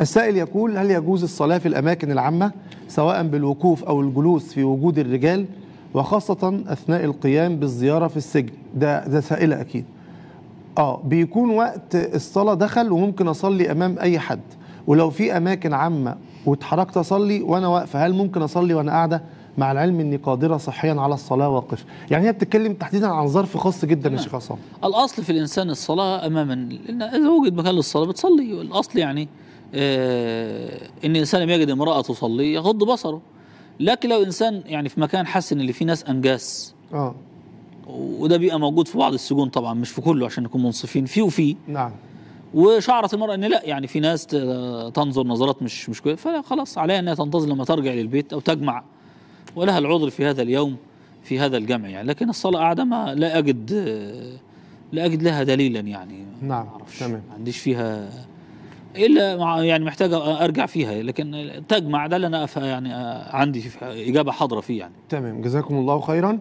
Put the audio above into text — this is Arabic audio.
السائل يقول هل يجوز الصلاة في الأماكن العامة سواء بالوقوف أو الجلوس في وجود الرجال وخاصة أثناء القيام بالزيارة في السجن ده, ده سائلة أكيد آه بيكون وقت الصلاة دخل وممكن أصلي أمام أي حد ولو في أماكن عامة واتحركت اصلي وانا واقفه هل ممكن اصلي وانا قاعده مع العلم اني قادره صحيا على الصلاه واقفه يعني هي بتتكلم تحديدا عن ظرف خاص جدا يا نعم. شيخ عصام الاصل في الانسان الصلاه اماما اذا وجد مكان للصلاه بتصلي الاصل يعني آه ان الانسان لم يجد امراه تصلي يغض بصره لكن لو انسان يعني في مكان حس ان اللي فيه ناس انجاس اه وده بيبقى موجود في بعض السجون طبعا مش في كله عشان نكون منصفين فيه وفيه نعم وشعرت المراه ان لا يعني في ناس تنظر نظرات مش مش كويسه فخلاص عليها انها تنتظر لما ترجع للبيت او تجمع ولها العذر في هذا اليوم في هذا الجمع يعني لكن الصلاه قاعده ما لا اجد لا اجد لها دليلا يعني نعم معرفش تمام ما عنديش فيها الا مع يعني محتاجه ارجع فيها لكن تجمع ده اللي انا يعني عندي اجابه حاضره فيه يعني تمام جزاكم الله خيرا